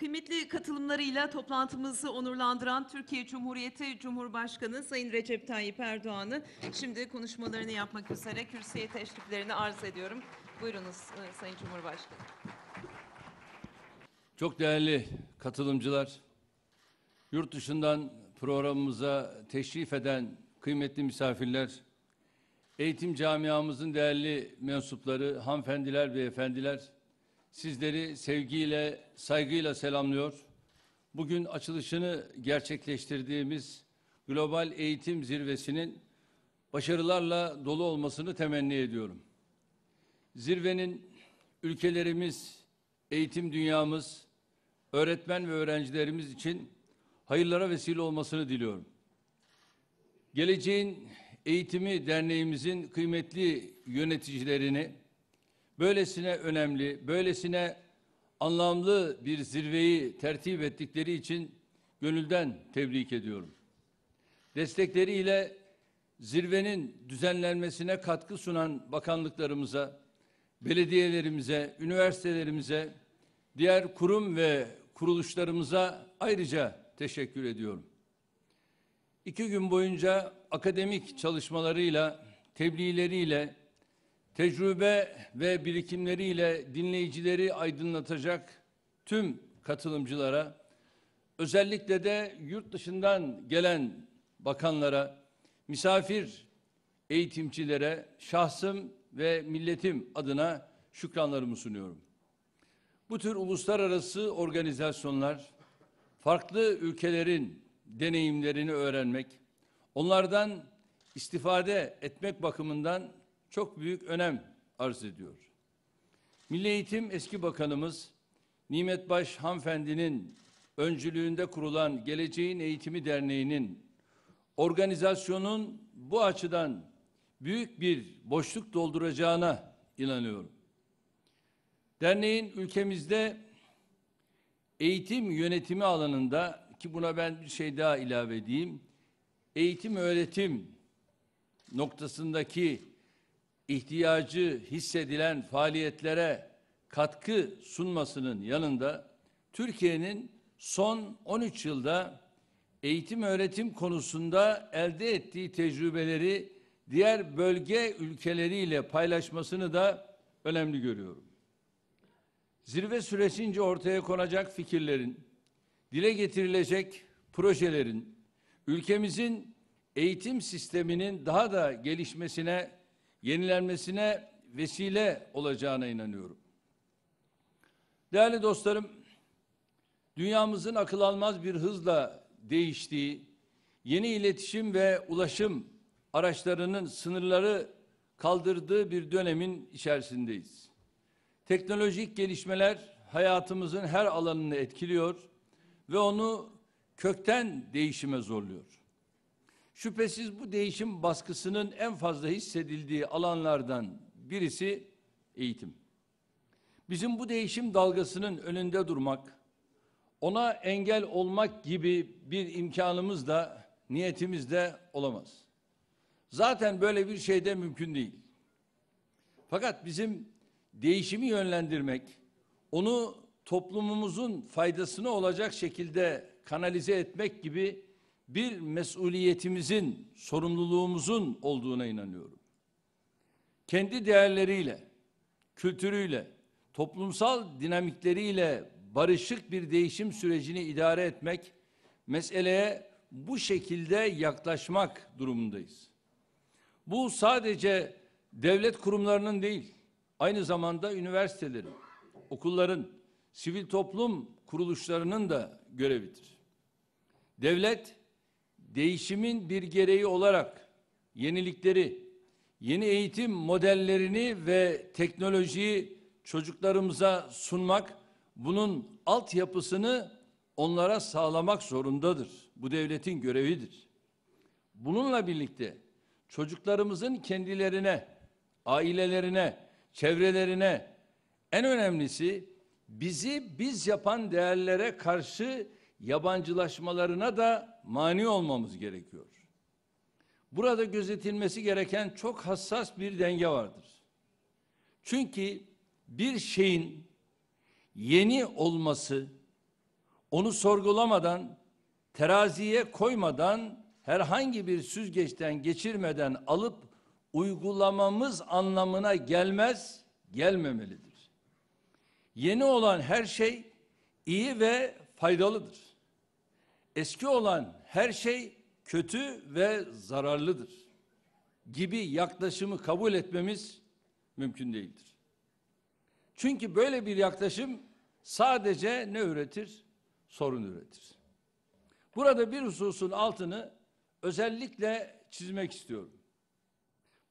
Kıymetli katılımlarıyla toplantımızı onurlandıran Türkiye Cumhuriyeti Cumhurbaşkanı Sayın Recep Tayyip Erdoğan'ı şimdi konuşmalarını yapmak üzere kürsüye teşriflerini arz ediyorum. Buyurunuz e, Sayın Cumhurbaşkanı. Çok değerli katılımcılar, yurt dışından programımıza teşrif eden kıymetli misafirler, eğitim camiamızın değerli mensupları, hanımefendiler ve efendiler, Sizleri sevgiyle, saygıyla selamlıyor. Bugün açılışını gerçekleştirdiğimiz Global Eğitim Zirvesi'nin başarılarla dolu olmasını temenni ediyorum. Zirvenin ülkelerimiz, eğitim dünyamız, öğretmen ve öğrencilerimiz için hayırlara vesile olmasını diliyorum. Geleceğin Eğitimi Derneğimizin kıymetli yöneticilerini böylesine önemli, böylesine anlamlı bir zirveyi tertip ettikleri için gönülden tebrik ediyorum. Destekleriyle zirvenin düzenlenmesine katkı sunan bakanlıklarımıza, belediyelerimize, üniversitelerimize, diğer kurum ve kuruluşlarımıza ayrıca teşekkür ediyorum. İki gün boyunca akademik çalışmalarıyla, tebliğleriyle, tecrübe ve birikimleriyle dinleyicileri aydınlatacak tüm katılımcılara, özellikle de yurt dışından gelen bakanlara, misafir eğitimcilere, şahsım ve milletim adına şükranlarımı sunuyorum. Bu tür uluslararası organizasyonlar farklı ülkelerin deneyimlerini öğrenmek, onlardan istifade etmek bakımından çok büyük önem arz ediyor. Milli Eğitim eski bakanımız Nimet Baş hanımefendinin öncülüğünde kurulan Geleceğin Eğitimi Derneği'nin organizasyonun bu açıdan büyük bir boşluk dolduracağına inanıyorum. Derneğin ülkemizde eğitim yönetimi alanında ki buna ben bir şey daha ilave edeyim. Eğitim öğretim noktasındaki ihtiyacı hissedilen faaliyetlere katkı sunmasının yanında Türkiye'nin son 13 yılda eğitim öğretim konusunda elde ettiği tecrübeleri diğer bölge ülkeleriyle paylaşmasını da önemli görüyorum. Zirve süresince ortaya konacak fikirlerin, dile getirilecek projelerin, ülkemizin eğitim sisteminin daha da gelişmesine yenilenmesine vesile olacağına inanıyorum. Değerli dostlarım, dünyamızın akıl almaz bir hızla değiştiği, yeni iletişim ve ulaşım araçlarının sınırları kaldırdığı bir dönemin içerisindeyiz. Teknolojik gelişmeler hayatımızın her alanını etkiliyor ve onu kökten değişime zorluyor. Şüphesiz bu değişim baskısının en fazla hissedildiği alanlardan birisi eğitim. Bizim bu değişim dalgasının önünde durmak, ona engel olmak gibi bir imkanımız da niyetimiz de olamaz. Zaten böyle bir şey de mümkün değil. Fakat bizim değişimi yönlendirmek, onu toplumumuzun faydasına olacak şekilde kanalize etmek gibi bir mesuliyetimizin, sorumluluğumuzun olduğuna inanıyorum. Kendi değerleriyle, kültürüyle, toplumsal dinamikleriyle barışık bir değişim sürecini idare etmek, meseleye bu şekilde yaklaşmak durumundayız. Bu sadece devlet kurumlarının değil, aynı zamanda üniversitelerin, okulların, sivil toplum kuruluşlarının da görevidir. Devlet değişimin bir gereği olarak yenilikleri, yeni eğitim modellerini ve teknolojiyi çocuklarımıza sunmak, bunun altyapısını onlara sağlamak zorundadır. Bu devletin görevidir. Bununla birlikte çocuklarımızın kendilerine, ailelerine, çevrelerine en önemlisi bizi biz yapan değerlere karşı yabancılaşmalarına da mani olmamız gerekiyor. Burada gözetilmesi gereken çok hassas bir denge vardır. Çünkü bir şeyin yeni olması onu sorgulamadan, teraziye koymadan, herhangi bir süzgeçten geçirmeden alıp uygulamamız anlamına gelmez, gelmemelidir. Yeni olan her şey iyi ve faydalıdır eski olan her şey kötü ve zararlıdır gibi yaklaşımı kabul etmemiz mümkün değildir. Çünkü böyle bir yaklaşım sadece ne üretir? Sorun üretir. Burada bir hususun altını özellikle çizmek istiyorum.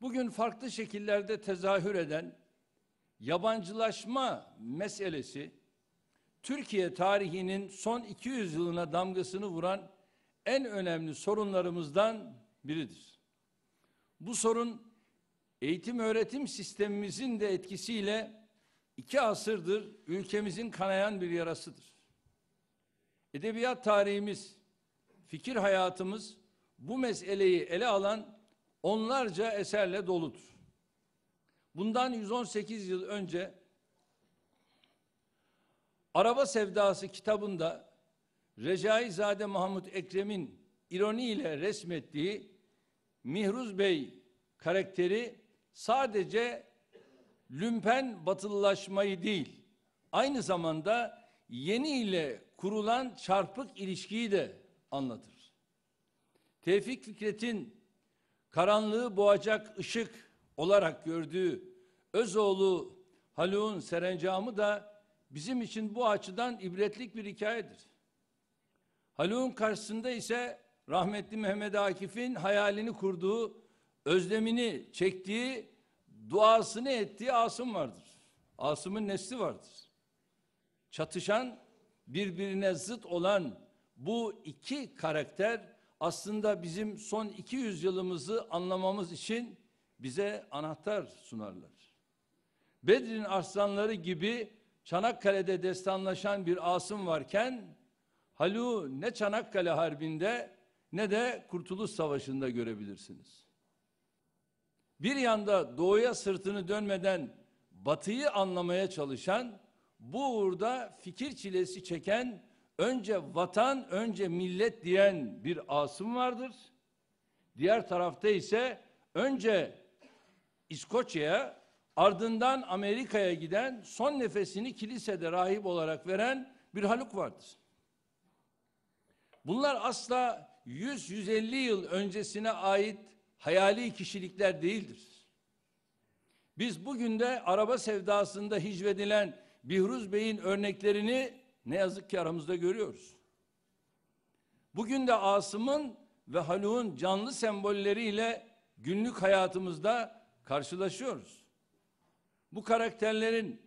Bugün farklı şekillerde tezahür eden yabancılaşma meselesi Türkiye tarihinin son 200 yılına damgasını vuran en önemli sorunlarımızdan biridir. Bu sorun eğitim öğretim sistemimizin de etkisiyle iki asırdır ülkemizin kanayan bir yarasıdır. Edebiyat tarihimiz, fikir hayatımız bu meseleyi ele alan onlarca eserle doludur. Bundan 118 yıl önce Araba Sevdası kitabında Zade Mahmut Ekrem'in ironiyle resmettiği Mihruz Bey karakteri sadece lümpen batılılaşmayı değil, aynı zamanda yeni ile kurulan çarpık ilişkiyi de anlatır. Tevfik Fikret'in karanlığı boğacak ışık olarak gördüğü Özoğlu Haluk'un serencamı da bizim için bu açıdan ibretlik bir hikayedir. Haluk'un karşısında ise rahmetli Mehmet Akif'in hayalini kurduğu, özlemini çektiği, duasını ettiği Asım vardır. Asım'ın nesli vardır. Çatışan, birbirine zıt olan bu iki karakter aslında bizim son 200 yılımızı anlamamız için bize anahtar sunarlar. Bedir'in aslanları gibi Çanakkale'de destanlaşan bir Asım varken Halu ne Çanakkale Harbi'nde ne de Kurtuluş Savaşı'nda görebilirsiniz. Bir yanda doğuya sırtını dönmeden batıyı anlamaya çalışan, bu uğurda fikir çilesi çeken, önce vatan, önce millet diyen bir asım vardır. Diğer tarafta ise önce İskoçya'ya, Ardından Amerika'ya giden, son nefesini kilisede rahip olarak veren bir Haluk vardır. Bunlar asla 100-150 yıl öncesine ait hayali kişilikler değildir. Biz bugün de araba sevdasında hicvedilen Bihruz Bey'in örneklerini ne yazık ki aramızda görüyoruz. Bugün de Asım'ın ve Haluk'un canlı sembolleriyle günlük hayatımızda karşılaşıyoruz. Bu karakterlerin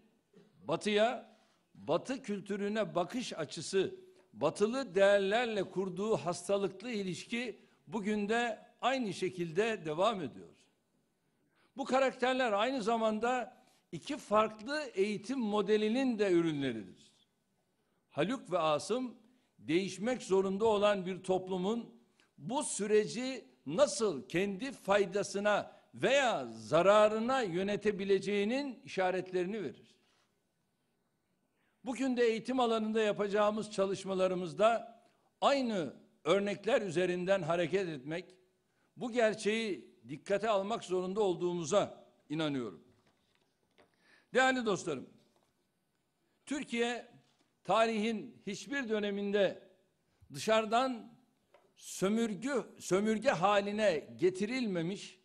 batıya, batı kültürüne bakış açısı, batılı değerlerle kurduğu hastalıklı ilişki bugün de aynı şekilde devam ediyor. Bu karakterler aynı zamanda iki farklı eğitim modelinin de ürünleridir. Haluk ve Asım değişmek zorunda olan bir toplumun bu süreci nasıl kendi faydasına veya zararına yönetebileceğinin işaretlerini verir. Bugün de eğitim alanında yapacağımız çalışmalarımızda aynı örnekler üzerinden hareket etmek, bu gerçeği dikkate almak zorunda olduğumuza inanıyorum. Değerli dostlarım, Türkiye tarihin hiçbir döneminde dışarıdan sömürgü sömürge haline getirilmemiş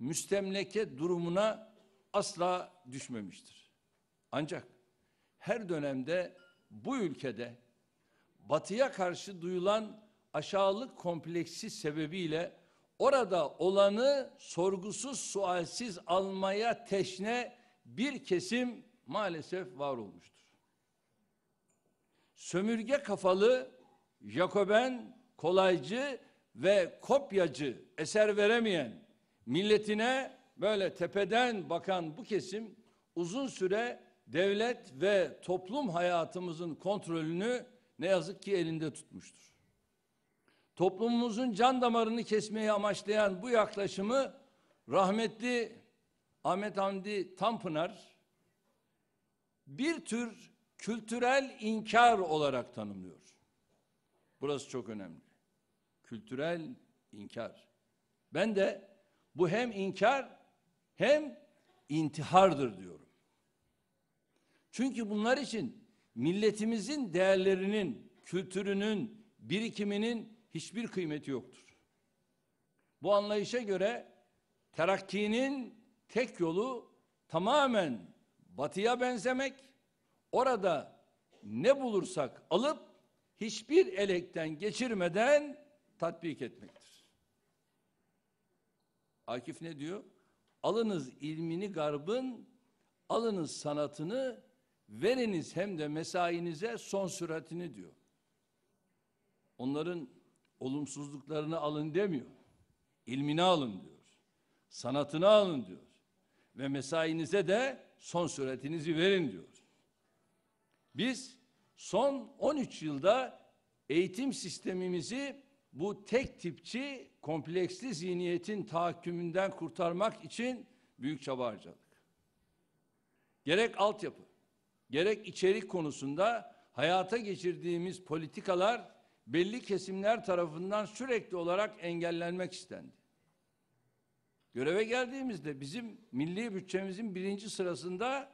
müstemleke durumuna asla düşmemiştir. Ancak her dönemde bu ülkede batıya karşı duyulan aşağılık kompleksi sebebiyle orada olanı sorgusuz sualsiz almaya teşne bir kesim maalesef var olmuştur. Sömürge kafalı, Jakoben, kolaycı ve kopyacı eser veremeyen Milletine böyle tepeden bakan bu kesim uzun süre devlet ve toplum hayatımızın kontrolünü ne yazık ki elinde tutmuştur. Toplumumuzun can damarını kesmeyi amaçlayan bu yaklaşımı rahmetli Ahmet Hamdi Tanpınar bir tür kültürel inkar olarak tanımlıyor. Burası çok önemli. Kültürel inkar. Ben de bu hem inkar hem intihardır diyorum. Çünkü bunlar için milletimizin değerlerinin, kültürünün, birikiminin hiçbir kıymeti yoktur. Bu anlayışa göre terakkinin tek yolu tamamen batıya benzemek, orada ne bulursak alıp hiçbir elekten geçirmeden tatbik etmek. Akif ne diyor? Alınız ilmini garbın, alınız sanatını, veriniz hem de mesainize son süratini diyor. Onların olumsuzluklarını alın demiyor. İlmini alın diyor. Sanatını alın diyor. Ve mesainize de son süratinizi verin diyor. Biz son 13 yılda eğitim sistemimizi bu tek tipçi kompleksli zihniyetin tahakkümünden kurtarmak için büyük çaba harcadık. Gerek altyapı, gerek içerik konusunda hayata geçirdiğimiz politikalar belli kesimler tarafından sürekli olarak engellenmek istendi. Göreve geldiğimizde bizim milli bütçemizin birinci sırasında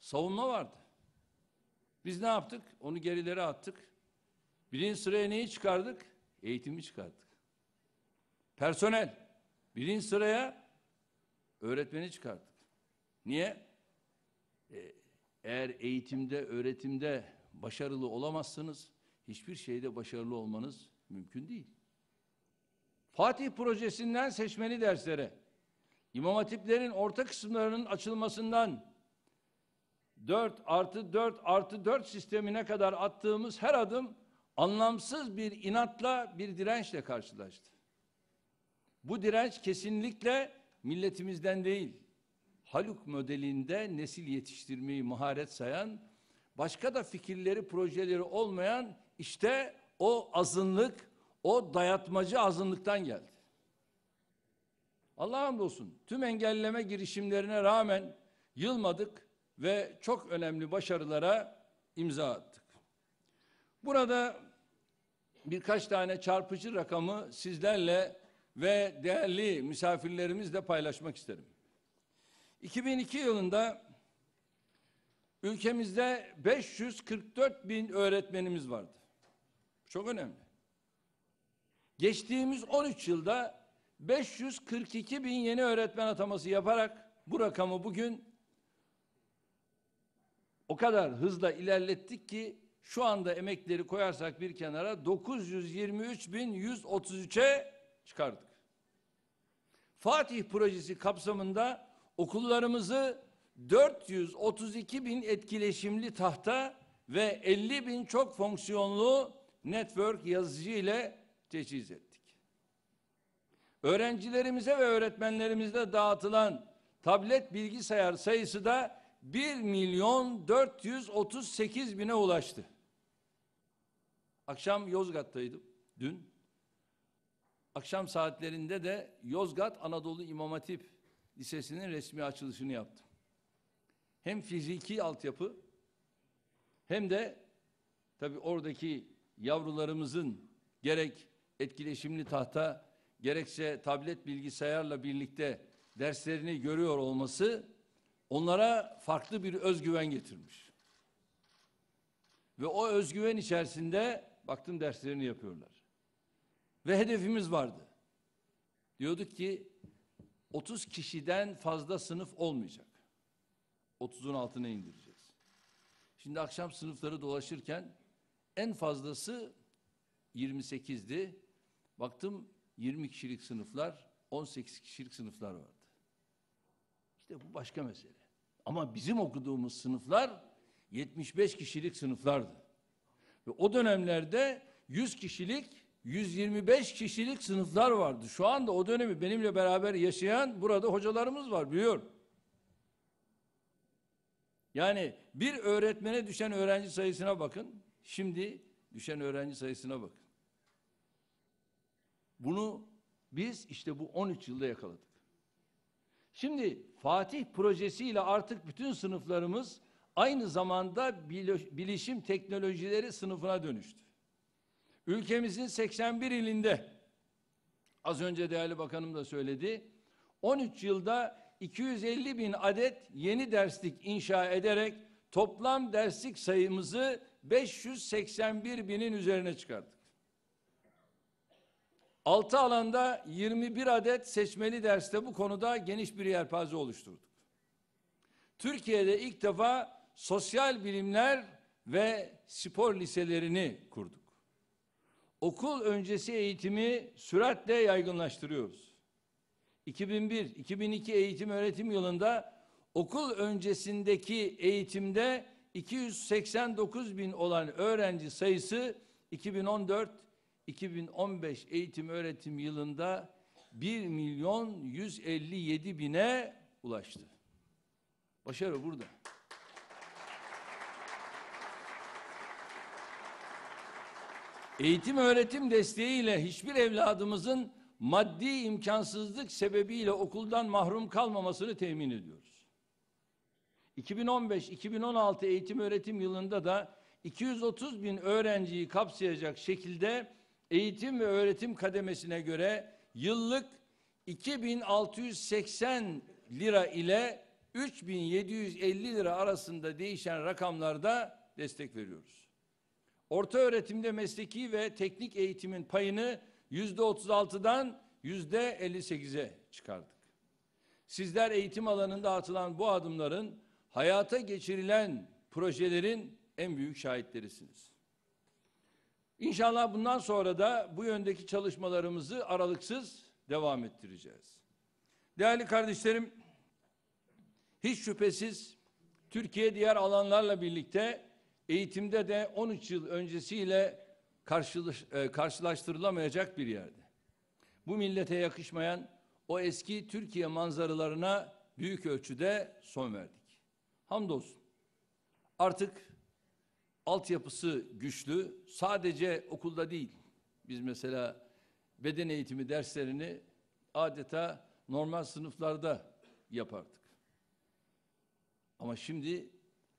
savunma vardı. Biz ne yaptık? Onu gerilere attık. Birinci sıraya neyi çıkardık? Eğitimi çıkarttık. Personel. Birinci sıraya öğretmeni çıkarttık. Niye? E, eğer eğitimde, öğretimde başarılı olamazsanız hiçbir şeyde başarılı olmanız mümkün değil. Fatih projesinden seçmeli derslere, İmam Hatiplerin orta kısımlarının açılmasından 4 artı 4 artı 4 sistemine kadar attığımız her adım anlamsız bir inatla, bir dirençle karşılaştı. Bu direnç kesinlikle milletimizden değil, Haluk modelinde nesil yetiştirmeyi maharet sayan, başka da fikirleri, projeleri olmayan işte o azınlık, o dayatmacı azınlıktan geldi. Allah'a hamdolsun tüm engelleme girişimlerine rağmen yılmadık ve çok önemli başarılara imza attık. Burada birkaç tane çarpıcı rakamı sizlerle ve değerli misafirlerimizle paylaşmak isterim. 2002 yılında ülkemizde 544 bin öğretmenimiz vardı. Çok önemli. Geçtiğimiz 13 yılda 542 bin yeni öğretmen ataması yaparak bu rakamı bugün o kadar hızla ilerlettik ki şu anda emekleri koyarsak bir kenara 923.133'e çıkardık. Fatih projesi kapsamında okullarımızı 432 bin etkileşimli tahta ve 50 bin çok fonksiyonlu network yazıcı ile teçhiz ettik. Öğrencilerimize ve öğretmenlerimize dağıtılan tablet bilgisayar sayısı da 1 milyon 438 bine ulaştı. Akşam Yozgat'taydım dün. Akşam saatlerinde de Yozgat Anadolu İmam Hatip Lisesi'nin resmi açılışını yaptım. Hem fiziki altyapı hem de tabii oradaki yavrularımızın gerek etkileşimli tahta gerekse tablet bilgisayarla birlikte derslerini görüyor olması onlara farklı bir özgüven getirmiş. Ve o özgüven içerisinde baktım derslerini yapıyorlar. Ve hedefimiz vardı. Diyorduk ki 30 kişiden fazla sınıf olmayacak. 30'un altına indireceğiz. Şimdi akşam sınıfları dolaşırken en fazlası 28'di. Baktım 20 kişilik sınıflar, 18 kişilik sınıflar vardı. İşte bu başka mesele. Ama bizim okuduğumuz sınıflar 75 kişilik sınıflardı. Ve o dönemlerde 100 kişilik, 125 kişilik sınıflar vardı. Şu anda o dönemi benimle beraber yaşayan burada hocalarımız var biliyorum. Yani bir öğretmene düşen öğrenci sayısına bakın. Şimdi düşen öğrenci sayısına bakın. Bunu biz işte bu 13 yılda yakaladık. Şimdi Fatih projesiyle artık bütün sınıflarımız aynı zamanda bilişim teknolojileri sınıfına dönüştü. Ülkemizin 81 ilinde az önce değerli bakanım da söyledi 13 yılda 250 bin adet yeni derslik inşa ederek toplam derslik sayımızı 581 binin üzerine çıkardık. 6 alanda 21 adet seçmeli derste bu konuda geniş bir yelpaze oluşturduk. Türkiye'de ilk defa sosyal bilimler ve spor liselerini kurduk. Okul öncesi eğitimi süratle yaygınlaştırıyoruz. 2001-2002 eğitim öğretim yılında okul öncesindeki eğitimde 289 bin olan öğrenci sayısı 2014-2015 eğitim öğretim yılında 1 milyon 157 bine ulaştı. Başarı burada. Eğitim öğretim desteğiyle hiçbir evladımızın maddi imkansızlık sebebiyle okuldan mahrum kalmamasını temin ediyoruz. 2015-2016 eğitim öğretim yılında da 230 bin öğrenciyi kapsayacak şekilde eğitim ve öğretim kademesine göre yıllık 2680 lira ile 3750 lira arasında değişen rakamlarda destek veriyoruz orta öğretimde mesleki ve teknik eğitimin payını yüzde otuz altıdan yüzde elli sekize çıkardık. Sizler eğitim alanında atılan bu adımların hayata geçirilen projelerin en büyük şahitlerisiniz. İnşallah bundan sonra da bu yöndeki çalışmalarımızı aralıksız devam ettireceğiz. Değerli kardeşlerim, hiç şüphesiz Türkiye diğer alanlarla birlikte eğitimde de 13 yıl öncesiyle karşılaş, e, karşılaştırılamayacak bir yerde. Bu millete yakışmayan o eski Türkiye manzaralarına büyük ölçüde son verdik. Hamdolsun. Artık altyapısı güçlü. Sadece okulda değil. Biz mesela beden eğitimi derslerini adeta normal sınıflarda yapardık. Ama şimdi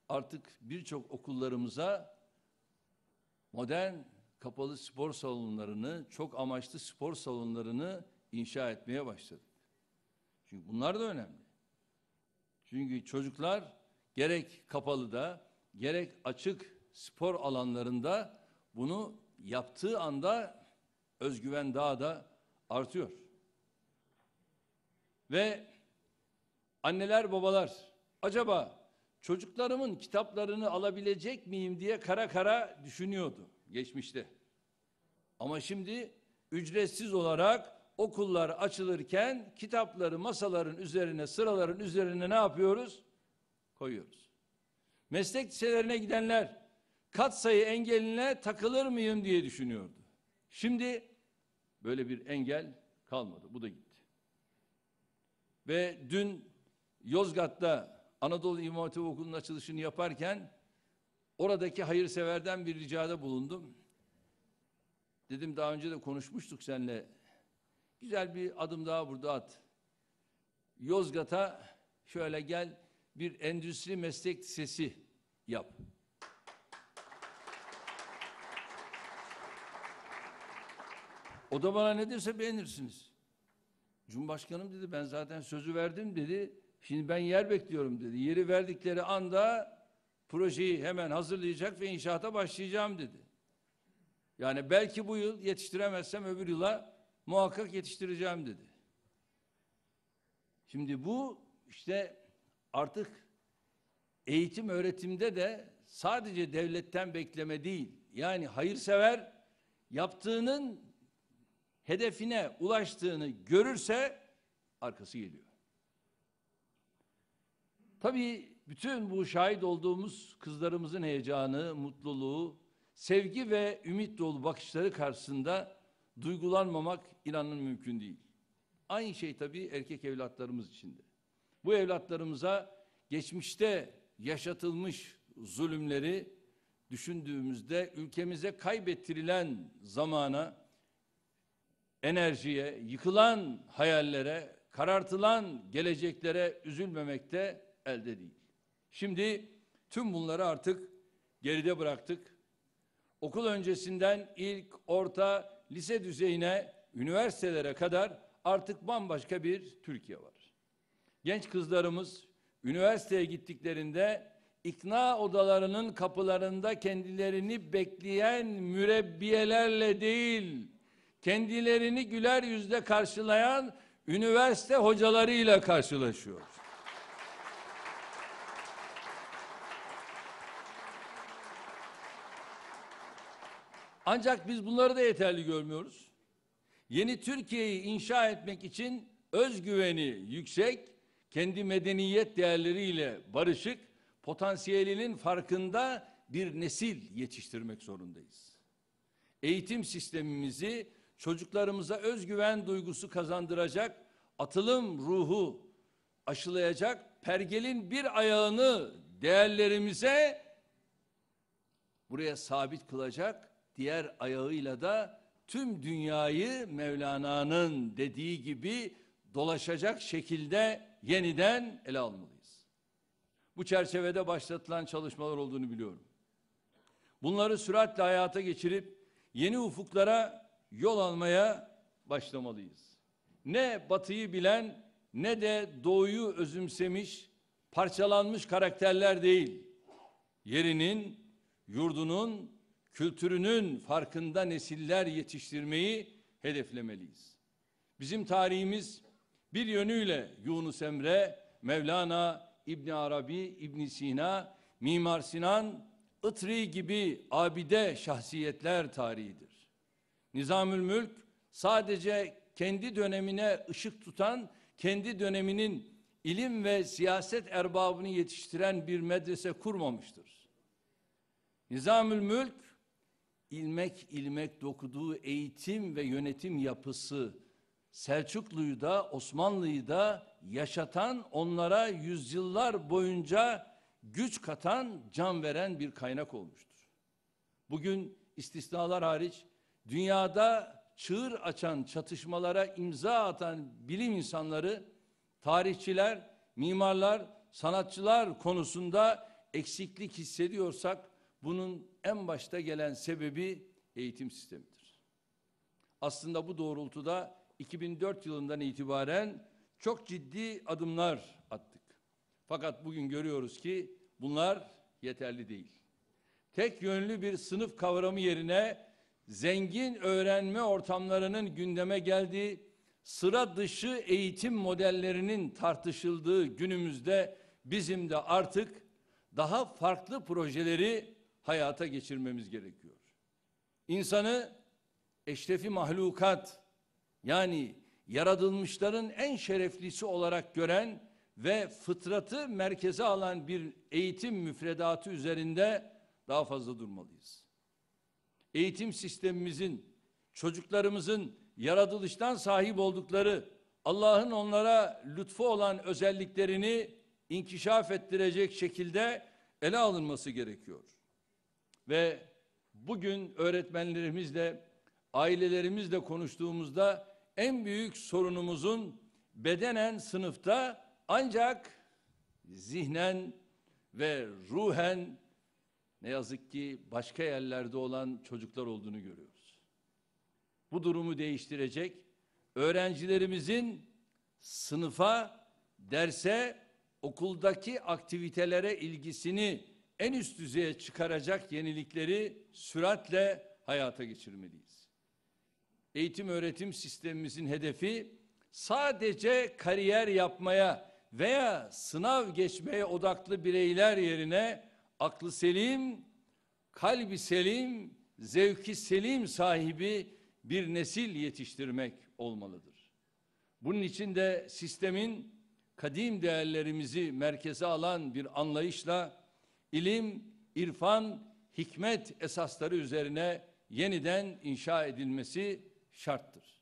artık birçok okullarımıza modern kapalı spor salonlarını, çok amaçlı spor salonlarını inşa etmeye başladık. Çünkü bunlar da önemli. Çünkü çocuklar gerek kapalı da gerek açık spor alanlarında bunu yaptığı anda özgüven daha da artıyor. Ve anneler babalar acaba çocuklarımın kitaplarını alabilecek miyim diye kara kara düşünüyordu geçmişte. Ama şimdi ücretsiz olarak okullar açılırken kitapları masaların üzerine, sıraların üzerine ne yapıyoruz? Koyuyoruz. Meslek liselerine gidenler katsayı engeline takılır mıyım diye düşünüyordu. Şimdi böyle bir engel kalmadı. Bu da gitti. Ve dün Yozgat'ta Anadolu İmam Hatip Okulu'nun açılışını yaparken oradaki hayırseverden bir ricada bulundum. Dedim daha önce de konuşmuştuk seninle. Güzel bir adım daha burada at. Yozgat'a şöyle gel bir endüstri meslek sesi yap. O da bana ne derse beğenirsiniz. Cumhurbaşkanım dedi ben zaten sözü verdim dedi. Şimdi ben yer bekliyorum dedi. Yeri verdikleri anda projeyi hemen hazırlayacak ve inşaata başlayacağım dedi. Yani belki bu yıl yetiştiremezsem öbür yıla muhakkak yetiştireceğim dedi. Şimdi bu işte artık eğitim öğretimde de sadece devletten bekleme değil. Yani hayırsever yaptığının hedefine ulaştığını görürse arkası geliyor. Tabii bütün bu şahit olduğumuz kızlarımızın heyecanı, mutluluğu, sevgi ve ümit dolu bakışları karşısında duygulanmamak inanın mümkün değil. Aynı şey tabii erkek evlatlarımız için de. Bu evlatlarımıza geçmişte yaşatılmış zulümleri düşündüğümüzde ülkemize kaybettirilen zamana, enerjiye, yıkılan hayallere, karartılan geleceklere üzülmemekte elde değil. Şimdi tüm bunları artık geride bıraktık. Okul öncesinden ilk, orta, lise düzeyine, üniversitelere kadar artık bambaşka bir Türkiye var. Genç kızlarımız üniversiteye gittiklerinde ikna odalarının kapılarında kendilerini bekleyen mürebbiyelerle değil, kendilerini güler yüzle karşılayan üniversite hocalarıyla karşılaşıyor. Ancak biz bunları da yeterli görmüyoruz. Yeni Türkiye'yi inşa etmek için özgüveni yüksek, kendi medeniyet değerleriyle barışık, potansiyelinin farkında bir nesil yetiştirmek zorundayız. Eğitim sistemimizi çocuklarımıza özgüven duygusu kazandıracak, atılım ruhu aşılayacak, pergelin bir ayağını değerlerimize buraya sabit kılacak diğer ayağıyla da tüm dünyayı Mevlana'nın dediği gibi dolaşacak şekilde yeniden ele almalıyız. Bu çerçevede başlatılan çalışmalar olduğunu biliyorum. Bunları süratle hayata geçirip yeni ufuklara yol almaya başlamalıyız. Ne batıyı bilen ne de doğuyu özümsemiş, parçalanmış karakterler değil. Yerinin, yurdunun kültürünün farkında nesiller yetiştirmeyi hedeflemeliyiz. Bizim tarihimiz bir yönüyle Yunus Emre, Mevlana, İbn Arabi, İbn Sina, Mimar Sinan, Itri gibi abide şahsiyetler tarihidir. Nizamül Mülk sadece kendi dönemine ışık tutan, kendi döneminin ilim ve siyaset erbabını yetiştiren bir medrese kurmamıştır. Nizamül Mülk ilmek ilmek dokuduğu eğitim ve yönetim yapısı Selçuklu'yu da Osmanlı'yı da yaşatan, onlara yüzyıllar boyunca güç katan, can veren bir kaynak olmuştur. Bugün istisnalar hariç dünyada çığır açan çatışmalara imza atan bilim insanları, tarihçiler, mimarlar, sanatçılar konusunda eksiklik hissediyorsak bunun en başta gelen sebebi eğitim sistemidir. Aslında bu doğrultuda 2004 yılından itibaren çok ciddi adımlar attık. Fakat bugün görüyoruz ki bunlar yeterli değil. Tek yönlü bir sınıf kavramı yerine zengin öğrenme ortamlarının gündeme geldiği, sıra dışı eğitim modellerinin tartışıldığı günümüzde bizim de artık daha farklı projeleri hayata geçirmemiz gerekiyor. İnsanı eşrefi mahlukat yani yaratılmışların en şereflisi olarak gören ve fıtratı merkeze alan bir eğitim müfredatı üzerinde daha fazla durmalıyız. Eğitim sistemimizin, çocuklarımızın yaratılıştan sahip oldukları Allah'ın onlara lütfu olan özelliklerini inkişaf ettirecek şekilde ele alınması gerekiyor. Ve bugün öğretmenlerimizle, ailelerimizle konuştuğumuzda en büyük sorunumuzun bedenen sınıfta ancak zihnen ve ruhen ne yazık ki başka yerlerde olan çocuklar olduğunu görüyoruz. Bu durumu değiştirecek öğrencilerimizin sınıfa, derse, okuldaki aktivitelere ilgisini en üst düzeye çıkaracak yenilikleri süratle hayata geçirmeliyiz. Eğitim öğretim sistemimizin hedefi sadece kariyer yapmaya veya sınav geçmeye odaklı bireyler yerine aklı selim, kalbi selim, zevki selim sahibi bir nesil yetiştirmek olmalıdır. Bunun için de sistemin kadim değerlerimizi merkeze alan bir anlayışla ilim, irfan, hikmet esasları üzerine yeniden inşa edilmesi şarttır.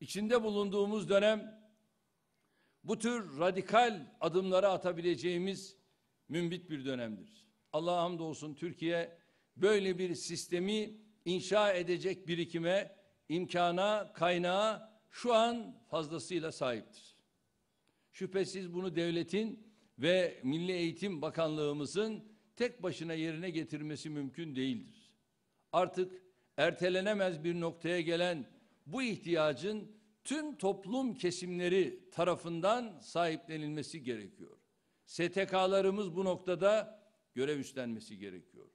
İçinde bulunduğumuz dönem bu tür radikal adımları atabileceğimiz mümbit bir dönemdir. Allah'a hamdolsun Türkiye böyle bir sistemi inşa edecek birikime, imkana, kaynağa şu an fazlasıyla sahiptir. Şüphesiz bunu devletin ve Milli Eğitim Bakanlığımızın tek başına yerine getirmesi mümkün değildir. Artık ertelenemez bir noktaya gelen bu ihtiyacın tüm toplum kesimleri tarafından sahiplenilmesi gerekiyor. STK'larımız bu noktada görev üstlenmesi gerekiyor.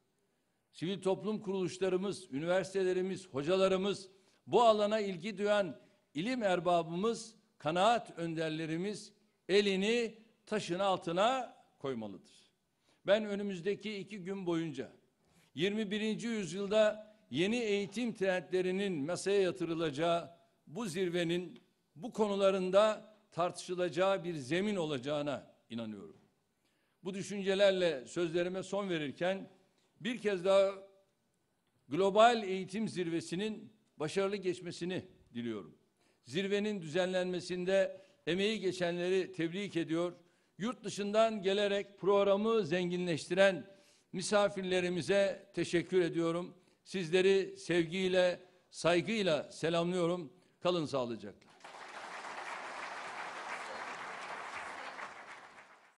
Sivil toplum kuruluşlarımız, üniversitelerimiz, hocalarımız, bu alana ilgi duyan ilim erbabımız, kanaat önderlerimiz elini taşın altına koymalıdır. Ben önümüzdeki iki gün boyunca 21. yüzyılda yeni eğitim trendlerinin masaya yatırılacağı bu zirvenin bu konularında tartışılacağı bir zemin olacağına inanıyorum. Bu düşüncelerle sözlerime son verirken bir kez daha global eğitim zirvesinin başarılı geçmesini diliyorum. Zirvenin düzenlenmesinde emeği geçenleri tebrik ediyor yurt dışından gelerek programı zenginleştiren misafirlerimize teşekkür ediyorum. Sizleri sevgiyle, saygıyla selamlıyorum. Kalın sağlıcakla.